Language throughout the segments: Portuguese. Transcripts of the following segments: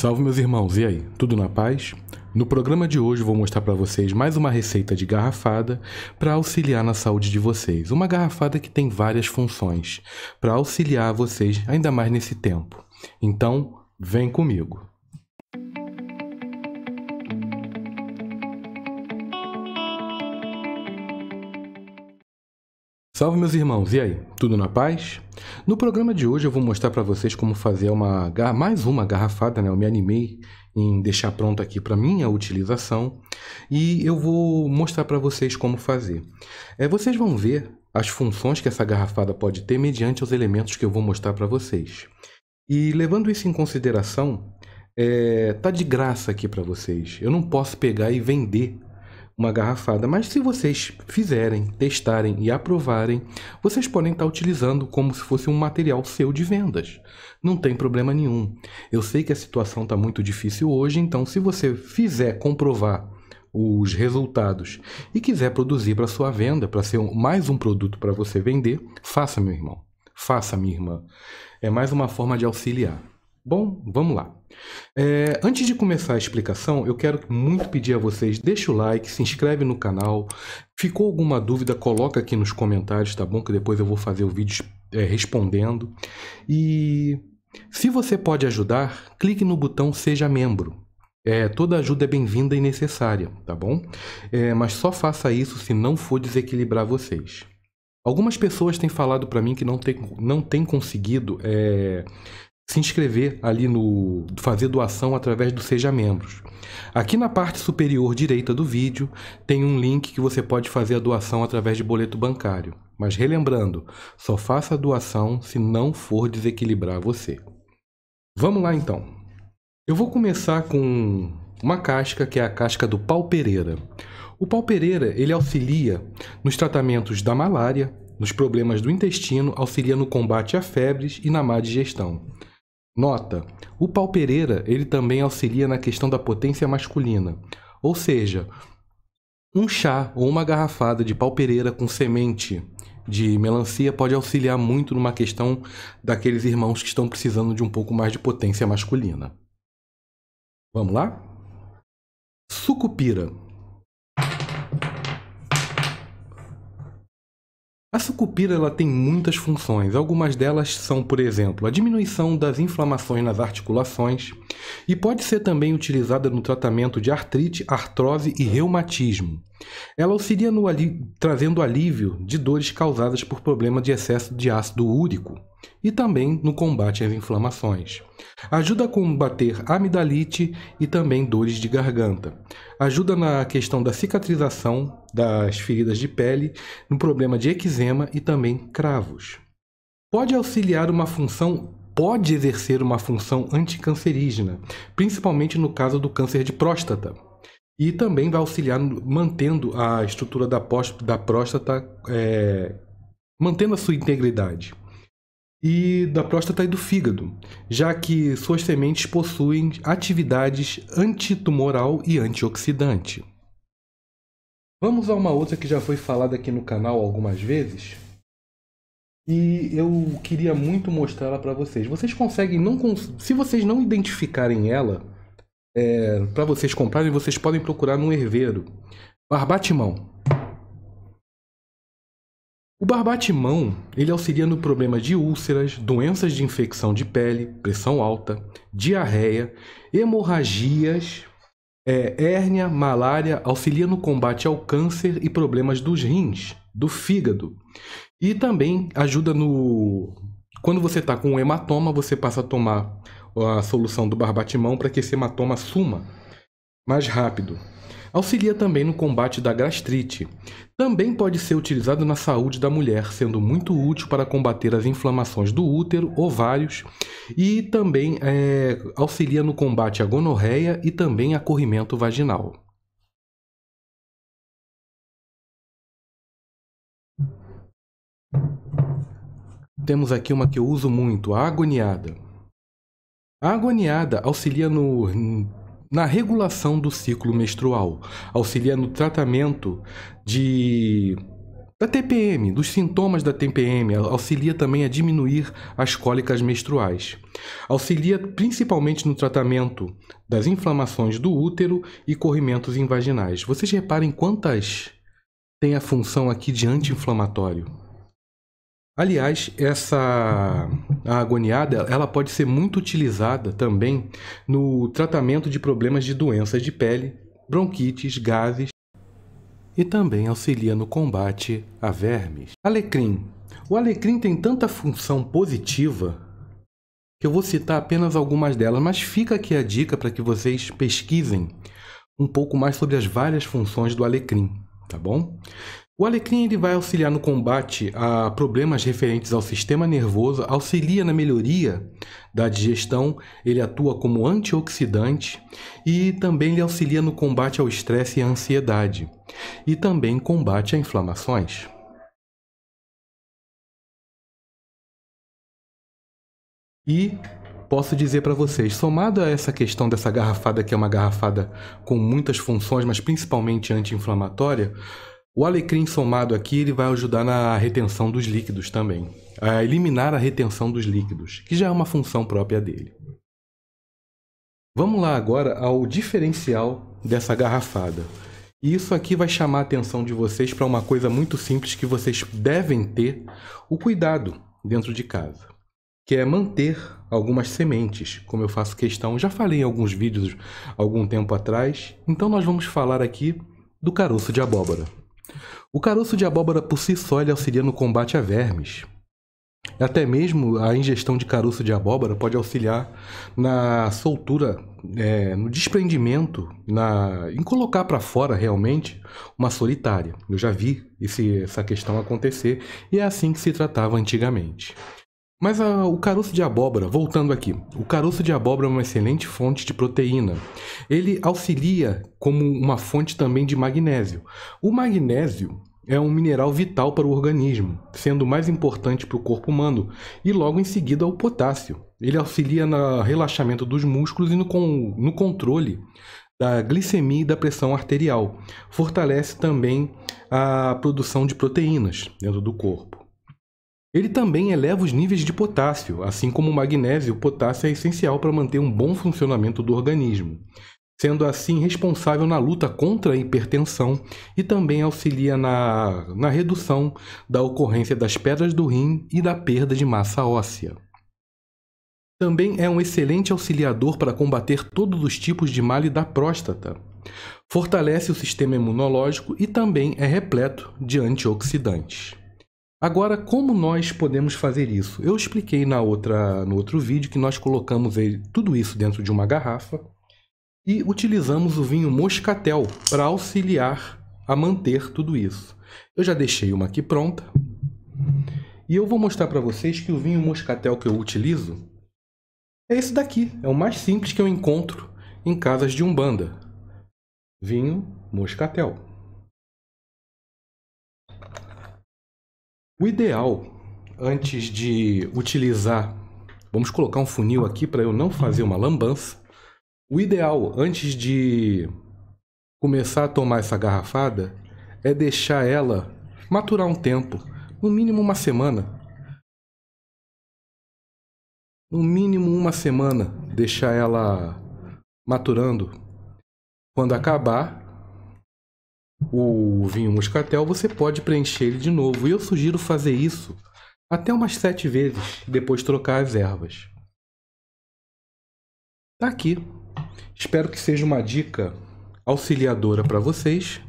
Salve meus irmãos, e aí? Tudo na paz? No programa de hoje vou mostrar para vocês mais uma receita de garrafada para auxiliar na saúde de vocês. Uma garrafada que tem várias funções para auxiliar vocês ainda mais nesse tempo. Então, vem comigo. Salve meus irmãos, e aí? Tudo na paz? No programa de hoje eu vou mostrar para vocês como fazer uma mais uma garrafada, né? Eu me animei em deixar pronto aqui para minha utilização e eu vou mostrar para vocês como fazer. É, vocês vão ver as funções que essa garrafada pode ter mediante os elementos que eu vou mostrar para vocês. E levando isso em consideração, é, tá de graça aqui para vocês. Eu não posso pegar e vender uma garrafada, mas se vocês fizerem, testarem e aprovarem, vocês podem estar utilizando como se fosse um material seu de vendas. Não tem problema nenhum. Eu sei que a situação está muito difícil hoje, então se você fizer comprovar os resultados e quiser produzir para sua venda, para ser mais um produto para você vender, faça, meu irmão. Faça, minha irmã. É mais uma forma de auxiliar. Bom, vamos lá. É, antes de começar a explicação, eu quero muito pedir a vocês, deixa o like, se inscreve no canal. Ficou alguma dúvida, coloca aqui nos comentários, tá bom? Que depois eu vou fazer o vídeo é, respondendo. E se você pode ajudar, clique no botão Seja Membro. É, toda ajuda é bem-vinda e necessária, tá bom? É, mas só faça isso se não for desequilibrar vocês. Algumas pessoas têm falado para mim que não tem, não tem conseguido é, se inscrever ali no fazer doação através do Seja Membros. Aqui na parte superior direita do vídeo tem um link que você pode fazer a doação através de boleto bancário. Mas relembrando, só faça a doação se não for desequilibrar você. Vamos lá então. Eu vou começar com uma casca que é a casca do pau Pereira. O pau Pereira ele auxilia nos tratamentos da malária, nos problemas do intestino, auxilia no combate a febres e na má digestão. Nota: o pau Pereira ele também auxilia na questão da potência masculina, ou seja, um chá ou uma garrafada de pau Pereira com semente de melancia pode auxiliar muito numa questão daqueles irmãos que estão precisando de um pouco mais de potência masculina. Vamos lá? Sucupira. A sucupira ela tem muitas funções. Algumas delas são, por exemplo, a diminuição das inflamações nas articulações e pode ser também utilizada no tratamento de artrite, artrose e reumatismo. Ela auxilia no ali... trazendo alívio de dores causadas por problema de excesso de ácido úrico e também no combate às inflamações. Ajuda a combater amidalite e também dores de garganta. Ajuda na questão da cicatrização das feridas de pele, no problema de eczema e também cravos. Pode auxiliar uma função pode exercer uma função anticancerígena, principalmente no caso do câncer de próstata. E também vai auxiliar mantendo a estrutura da, próstata, é, mantendo a sua integridade e da próstata e do fígado, já que suas sementes possuem atividades antitumoral e antioxidante. Vamos a uma outra que já foi falada aqui no canal algumas vezes e eu queria muito mostrar ela para vocês. Vocês conseguem não cons se vocês não identificarem ela é, para vocês comprarem, vocês podem procurar no herveiro. Barbatimão. O barbatimão ele auxilia no problema de úlceras, doenças de infecção de pele, pressão alta, diarreia, hemorragias, é, hérnia, malária, auxilia no combate ao câncer e problemas dos rins, do fígado. E também ajuda no. Quando você está com um hematoma, você passa a tomar a solução do barbatimão para que esse hematoma suma mais rápido. Auxilia também no combate da gastrite. Também pode ser utilizado na saúde da mulher, sendo muito útil para combater as inflamações do útero, ovários e também é, auxilia no combate à gonorreia e também a corrimento vaginal. Temos aqui uma que eu uso muito, a agoniada. A agoniada auxilia no na regulação do ciclo menstrual, auxilia no tratamento de da TPM, dos sintomas da TPM, auxilia também a diminuir as cólicas menstruais. Auxilia principalmente no tratamento das inflamações do útero e corrimentos invaginais. Vocês reparem quantas tem a função aqui de anti-inflamatório. Aliás, essa agoniada, ela pode ser muito utilizada também no tratamento de problemas de doenças de pele, bronquites, gases e também auxilia no combate a vermes. Alecrim. O alecrim tem tanta função positiva que eu vou citar apenas algumas delas, mas fica aqui a dica para que vocês pesquisem um pouco mais sobre as várias funções do alecrim, tá bom? O alecrim ele vai auxiliar no combate a problemas referentes ao sistema nervoso, auxilia na melhoria da digestão, ele atua como antioxidante e também ele auxilia no combate ao estresse e à ansiedade, e também combate a inflamações. E posso dizer para vocês, somado a essa questão dessa garrafada que é uma garrafada com muitas funções, mas principalmente anti-inflamatória, o alecrim somado aqui ele vai ajudar na retenção dos líquidos também, a eliminar a retenção dos líquidos, que já é uma função própria dele. Vamos lá agora ao diferencial dessa garrafada. E isso aqui vai chamar a atenção de vocês para uma coisa muito simples que vocês devem ter o cuidado dentro de casa, que é manter algumas sementes, como eu faço questão, já falei em alguns vídeos algum tempo atrás, então nós vamos falar aqui do caroço de abóbora. O caroço de abóbora por si só ele auxilia no combate a vermes. Até mesmo a ingestão de caroço de abóbora pode auxiliar na soltura, é, no desprendimento, na, em colocar para fora realmente uma solitária. Eu já vi esse, essa questão acontecer e é assim que se tratava antigamente. Mas a, ah, o caroço de abóbora, voltando aqui, o caroço de abóbora é uma excelente fonte de proteína. Ele auxilia como uma fonte também de magnésio. O magnésio é um mineral vital para o organismo, sendo mais importante para o corpo humano, e logo em seguida o potássio. Ele auxilia no relaxamento dos músculos e no, no controle da glicemia e da pressão arterial. Fortalece também a produção de proteínas dentro do corpo. Ele também eleva os níveis de potássio, assim como o magnésio, o potássio é essencial para manter um bom funcionamento do organismo, sendo assim responsável na luta contra a hipertensão e também auxilia na, na redução da ocorrência das pedras do rim e da perda de massa óssea. Também é um excelente auxiliador para combater todos os tipos de male da próstata. Fortalece o sistema imunológico e também é repleto de antioxidantes. Agora, como nós podemos fazer isso? Eu expliquei na outra, no outro vídeo que nós colocamos tudo isso dentro de uma garrafa e utilizamos o vinho moscatel para auxiliar a manter tudo isso. Eu já deixei uma aqui pronta e eu vou mostrar para vocês que o vinho moscatel que eu utilizo é esse daqui. É o mais simples que eu encontro em casas de umbanda. Vinho moscatel. O ideal, antes de utilizar, vamos colocar um funil aqui para eu não fazer uma lambança. O ideal, antes de começar a tomar essa garrafada, é deixar ela maturar um tempo, no mínimo uma semana. No mínimo uma semana, deixar ela maturando. Quando acabar, o vinho moscatel, você pode preencher ele de novo. E eu sugiro fazer isso até umas sete vezes, depois trocar as ervas. Tá aqui. Espero que seja uma dica auxiliadora para vocês.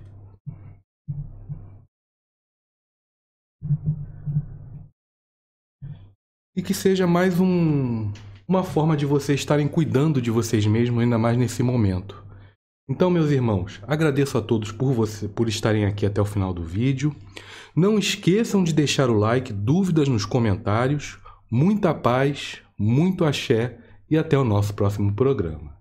E que seja mais um, uma forma de vocês estarem cuidando de vocês mesmos, ainda mais nesse momento. Então, meus irmãos, agradeço a todos por você por estarem aqui até o final do vídeo. Não esqueçam de deixar o like, dúvidas nos comentários. Muita paz, muito axé e até o nosso próximo programa.